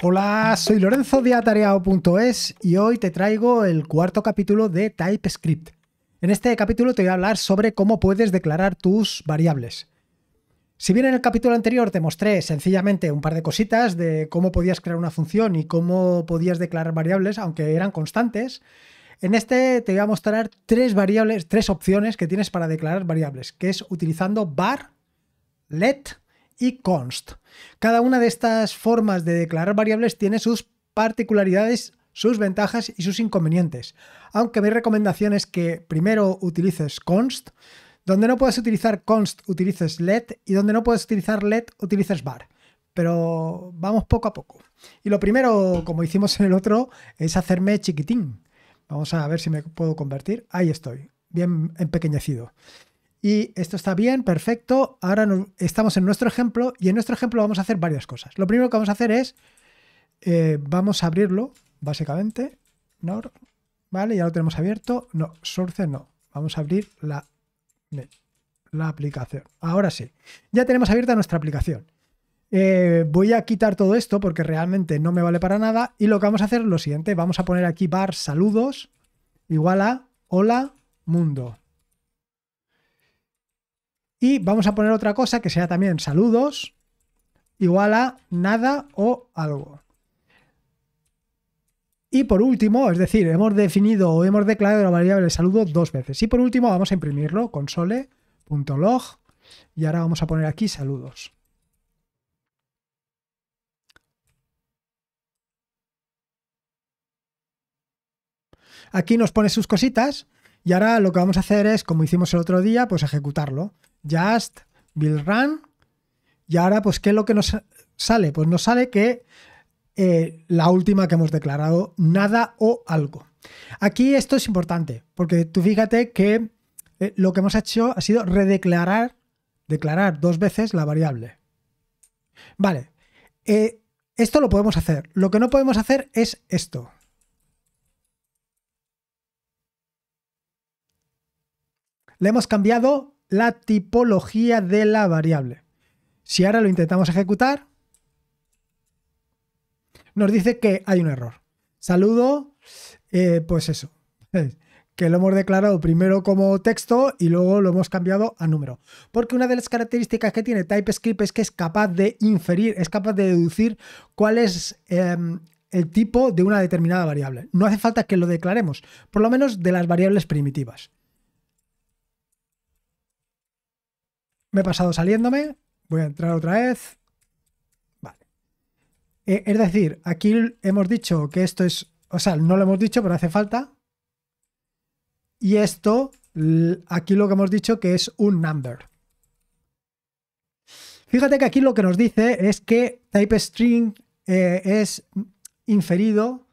Hola, soy Lorenzo de Atareado.es y hoy te traigo el cuarto capítulo de TypeScript. En este capítulo te voy a hablar sobre cómo puedes declarar tus variables. Si bien en el capítulo anterior te mostré sencillamente un par de cositas de cómo podías crear una función y cómo podías declarar variables, aunque eran constantes, en este te voy a mostrar tres variables, tres opciones que tienes para declarar variables, que es utilizando var, let y const. Cada una de estas formas de declarar variables tiene sus particularidades, sus ventajas y sus inconvenientes. Aunque mi recomendación es que primero utilices const, donde no puedes utilizar const utilices let y donde no puedes utilizar let utilices var. Pero vamos poco a poco. Y lo primero, como hicimos en el otro, es hacerme chiquitín. Vamos a ver si me puedo convertir. Ahí estoy, bien empequeñecido. Y esto está bien, perfecto. Ahora estamos en nuestro ejemplo y en nuestro ejemplo vamos a hacer varias cosas. Lo primero que vamos a hacer es, eh, vamos a abrirlo, básicamente. vale, ya lo tenemos abierto. No, source no. Vamos a abrir la, la aplicación. Ahora sí, ya tenemos abierta nuestra aplicación. Eh, voy a quitar todo esto porque realmente no me vale para nada. Y lo que vamos a hacer es lo siguiente: vamos a poner aquí bar saludos igual a hola mundo. Y vamos a poner otra cosa que sea también saludos igual a nada o algo. Y por último, es decir, hemos definido o hemos declarado la variable saludo dos veces. Y por último vamos a imprimirlo, console.log, y ahora vamos a poner aquí saludos. Aquí nos pone sus cositas, y ahora lo que vamos a hacer es, como hicimos el otro día, pues ejecutarlo. Just build run. Y ahora, pues, ¿qué es lo que nos sale? Pues nos sale que eh, la última que hemos declarado, nada o algo. Aquí esto es importante, porque tú fíjate que eh, lo que hemos hecho ha sido redeclarar, declarar dos veces la variable. Vale, eh, esto lo podemos hacer. Lo que no podemos hacer es esto. le hemos cambiado la tipología de la variable. Si ahora lo intentamos ejecutar, nos dice que hay un error. Saludo, eh, pues eso, que lo hemos declarado primero como texto y luego lo hemos cambiado a número. Porque una de las características que tiene TypeScript es que es capaz de inferir, es capaz de deducir cuál es em, el tipo de una determinada variable. No hace falta que lo declaremos, por lo menos de las variables primitivas. Me he pasado saliéndome. Voy a entrar otra vez. Vale. Eh, es decir, aquí hemos dicho que esto es... O sea, no lo hemos dicho, pero hace falta. Y esto, aquí lo que hemos dicho que es un number. Fíjate que aquí lo que nos dice es que type eh, es inferido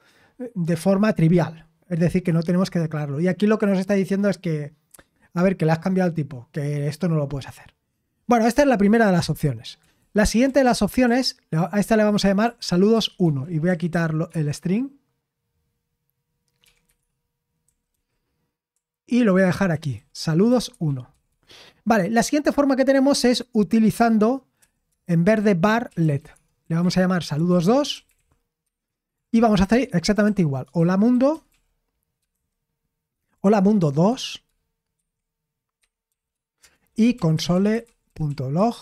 de forma trivial. Es decir, que no tenemos que declararlo. Y aquí lo que nos está diciendo es que, a ver, que le has cambiado el tipo, que esto no lo puedes hacer. Bueno, esta es la primera de las opciones. La siguiente de las opciones, a esta le vamos a llamar saludos 1 y voy a quitar el string. Y lo voy a dejar aquí, saludos 1. Vale, la siguiente forma que tenemos es utilizando en verde de bar let. Le vamos a llamar saludos 2 y vamos a hacer exactamente igual. Hola mundo. Hola mundo 2 y console log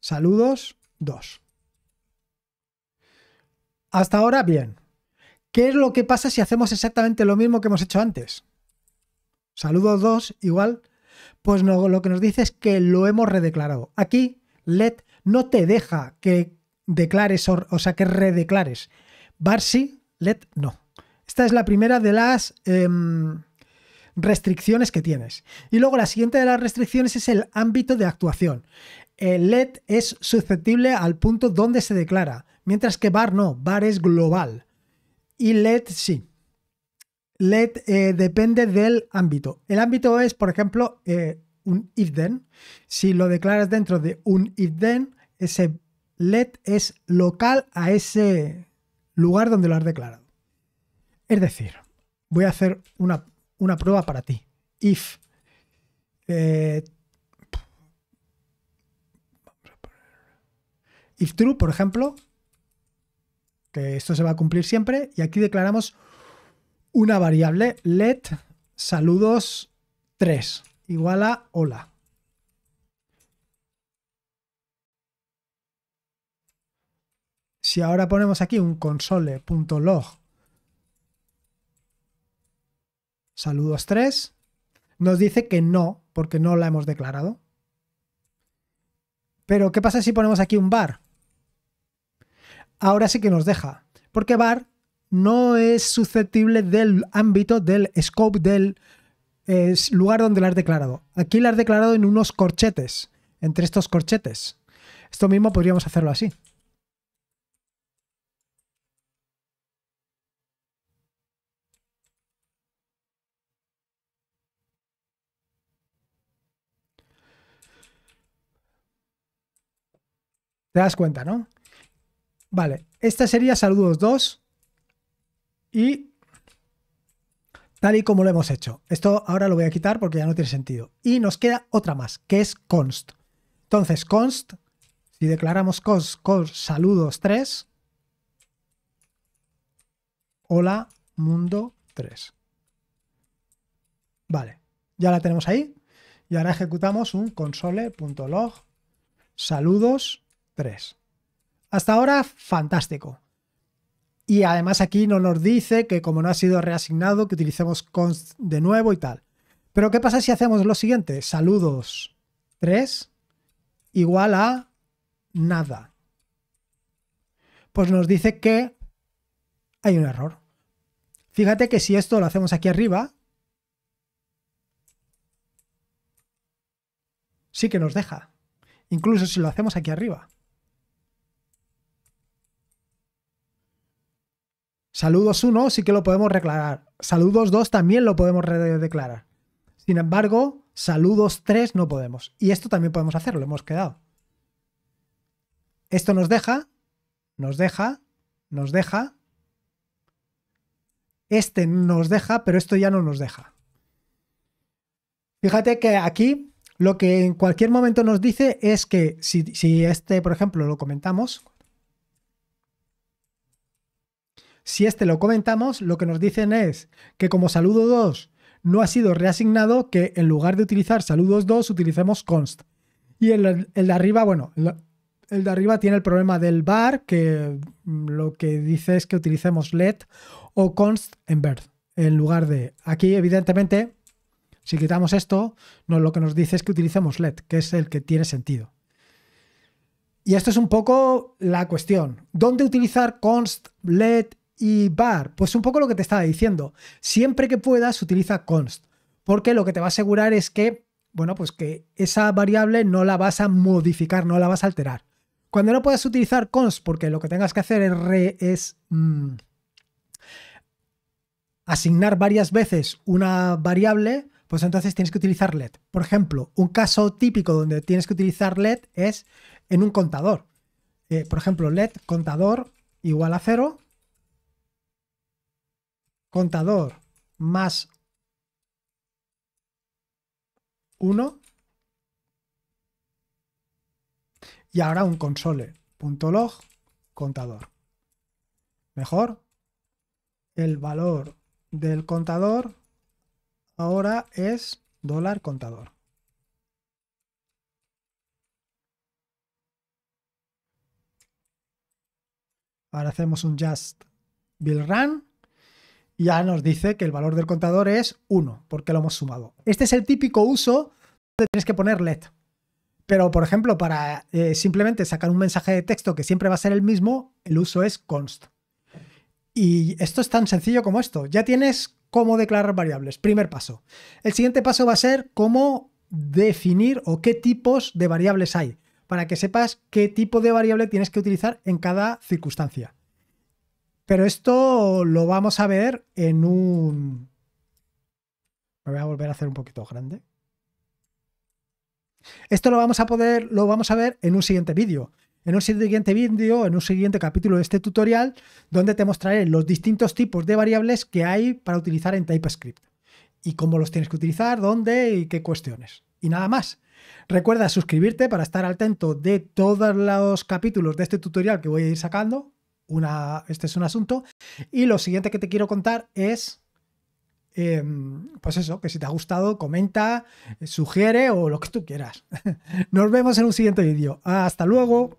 saludos 2. Hasta ahora, bien. ¿Qué es lo que pasa si hacemos exactamente lo mismo que hemos hecho antes? Saludos 2 igual. Pues lo que nos dice es que lo hemos redeclarado. Aquí, let no te deja que declares, o, sea, que redeclares. Bar si, let no. Esta es la primera de las... Em, restricciones que tienes. Y luego la siguiente de las restricciones es el ámbito de actuación. El LED es susceptible al punto donde se declara, mientras que bar no, var es global. Y LED sí. LED eh, depende del ámbito. El ámbito es, por ejemplo, eh, un if-then. Si lo declaras dentro de un if-then, ese LED es local a ese lugar donde lo has declarado. Es decir, voy a hacer una una prueba para ti. If. Eh, if true, por ejemplo, que esto se va a cumplir siempre, y aquí declaramos una variable let saludos 3 igual a hola. Si ahora ponemos aquí un console.log saludos 3, nos dice que no, porque no la hemos declarado. Pero, ¿qué pasa si ponemos aquí un bar? Ahora sí que nos deja, porque bar no es susceptible del ámbito, del scope, del eh, lugar donde la has declarado. Aquí la has declarado en unos corchetes, entre estos corchetes. Esto mismo podríamos hacerlo así. Te das cuenta, ¿no? Vale, esta sería saludos 2 y tal y como lo hemos hecho. Esto ahora lo voy a quitar porque ya no tiene sentido. Y nos queda otra más, que es const. Entonces, const, si declaramos const, const saludos 3, hola mundo 3. Vale, ya la tenemos ahí. Y ahora ejecutamos un console.log saludos 3. Hasta ahora, fantástico. Y además aquí no nos dice que como no ha sido reasignado, que utilicemos const de nuevo y tal. Pero ¿qué pasa si hacemos lo siguiente? Saludos 3 igual a nada. Pues nos dice que hay un error. Fíjate que si esto lo hacemos aquí arriba, sí que nos deja. Incluso si lo hacemos aquí arriba. Saludos 1 sí que lo podemos declarar. Saludos 2 también lo podemos declarar. Sin embargo, saludos 3 no podemos. Y esto también podemos hacerlo, hemos quedado. Esto nos deja, nos deja, nos deja. Este nos deja, pero esto ya no nos deja. Fíjate que aquí lo que en cualquier momento nos dice es que si, si este, por ejemplo, lo comentamos, Si este lo comentamos, lo que nos dicen es que como saludo 2 no ha sido reasignado, que en lugar de utilizar saludos 2 utilicemos const. Y el, de arriba, bueno, el de arriba tiene el problema del bar que lo que dice es que utilicemos let o const en vez, en lugar de... Aquí, evidentemente, si quitamos esto, no, lo que nos dice es que utilicemos LED, que es el que tiene sentido. Y esto es un poco la cuestión. ¿Dónde utilizar const, LED y var, pues un poco lo que te estaba diciendo. Siempre que puedas, utiliza const, porque lo que te va a asegurar es que, bueno, pues que esa variable no la vas a modificar, no la vas a alterar. Cuando no puedas utilizar const, porque lo que tengas que hacer es, re, es mm, asignar varias veces una variable, pues entonces tienes que utilizar let, Por ejemplo, un caso típico donde tienes que utilizar let es en un contador. Eh, por ejemplo, let contador igual a cero contador más 1 y ahora un console.log contador. Mejor. El valor del contador ahora es dólar contador. Ahora hacemos un just build run ya nos dice que el valor del contador es 1, porque lo hemos sumado. Este es el típico uso donde tienes que poner let. Pero, por ejemplo, para eh, simplemente sacar un mensaje de texto que siempre va a ser el mismo, el uso es const. Y esto es tan sencillo como esto. Ya tienes cómo declarar variables. Primer paso. El siguiente paso va a ser cómo definir o qué tipos de variables hay, para que sepas qué tipo de variable tienes que utilizar en cada circunstancia. Pero esto lo vamos a ver en un... Me voy a volver a hacer un poquito grande. Esto lo vamos a poder, lo vamos a ver en un siguiente vídeo. En un siguiente vídeo, en un siguiente capítulo de este tutorial, donde te mostraré los distintos tipos de variables que hay para utilizar en TypeScript. Y cómo los tienes que utilizar, dónde y qué cuestiones. Y nada más. Recuerda suscribirte para estar al tanto de todos los capítulos de este tutorial que voy a ir sacando este es un asunto. Y lo siguiente que te quiero contar es, em, pues eso, que si te ha gustado, comenta, sugiere o lo que tú quieras. Nos vemos en un siguiente vídeo. Hasta luego.